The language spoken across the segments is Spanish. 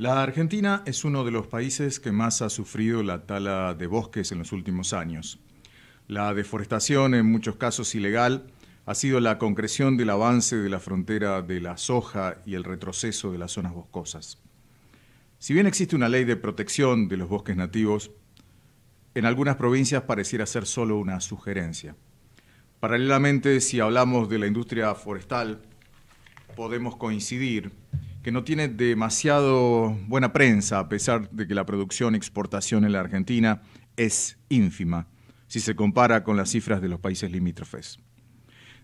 La Argentina es uno de los países que más ha sufrido la tala de bosques en los últimos años. La deforestación, en muchos casos ilegal, ha sido la concreción del avance de la frontera de la soja y el retroceso de las zonas boscosas. Si bien existe una ley de protección de los bosques nativos, en algunas provincias pareciera ser solo una sugerencia. Paralelamente, si hablamos de la industria forestal, podemos coincidir que no tiene demasiado buena prensa, a pesar de que la producción y exportación en la Argentina es ínfima, si se compara con las cifras de los países limítrofes.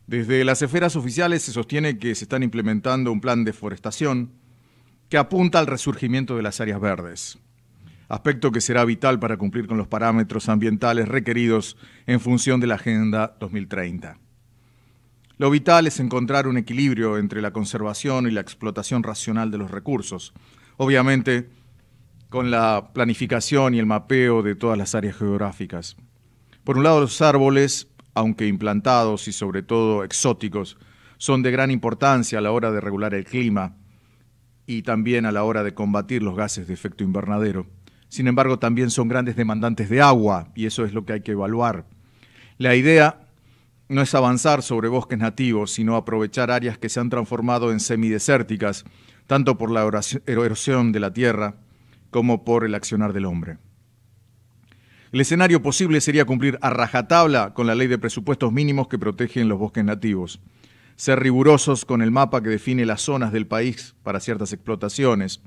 Desde las esferas oficiales se sostiene que se están implementando un plan de forestación que apunta al resurgimiento de las áreas verdes, aspecto que será vital para cumplir con los parámetros ambientales requeridos en función de la Agenda 2030. Lo vital es encontrar un equilibrio entre la conservación y la explotación racional de los recursos, obviamente con la planificación y el mapeo de todas las áreas geográficas. Por un lado, los árboles, aunque implantados y sobre todo exóticos, son de gran importancia a la hora de regular el clima y también a la hora de combatir los gases de efecto invernadero. Sin embargo, también son grandes demandantes de agua y eso es lo que hay que evaluar. La idea no es avanzar sobre bosques nativos, sino aprovechar áreas que se han transformado en semidesérticas, tanto por la erosión de la tierra como por el accionar del hombre. El escenario posible sería cumplir a rajatabla con la ley de presupuestos mínimos que protegen los bosques nativos, ser rigurosos con el mapa que define las zonas del país para ciertas explotaciones,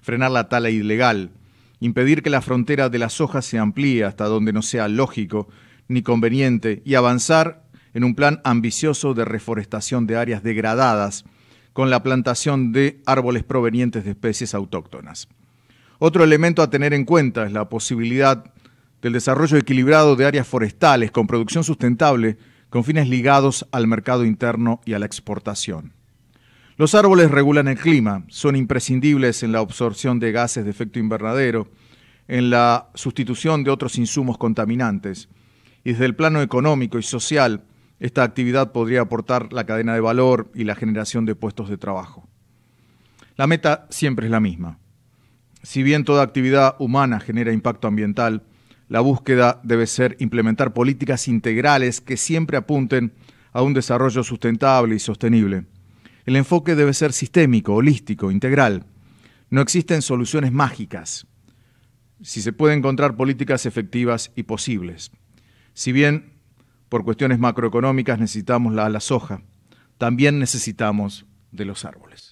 frenar la tala ilegal, impedir que la frontera de las hojas se amplíe hasta donde no sea lógico ni conveniente y avanzar en un plan ambicioso de reforestación de áreas degradadas con la plantación de árboles provenientes de especies autóctonas. Otro elemento a tener en cuenta es la posibilidad del desarrollo equilibrado de áreas forestales con producción sustentable con fines ligados al mercado interno y a la exportación. Los árboles regulan el clima, son imprescindibles en la absorción de gases de efecto invernadero, en la sustitución de otros insumos contaminantes, y desde el plano económico y social esta actividad podría aportar la cadena de valor y la generación de puestos de trabajo. La meta siempre es la misma. Si bien toda actividad humana genera impacto ambiental, la búsqueda debe ser implementar políticas integrales que siempre apunten a un desarrollo sustentable y sostenible. El enfoque debe ser sistémico, holístico, integral. No existen soluciones mágicas. Si se puede encontrar políticas efectivas y posibles. Si bien por cuestiones macroeconómicas necesitamos la, la soja, también necesitamos de los árboles.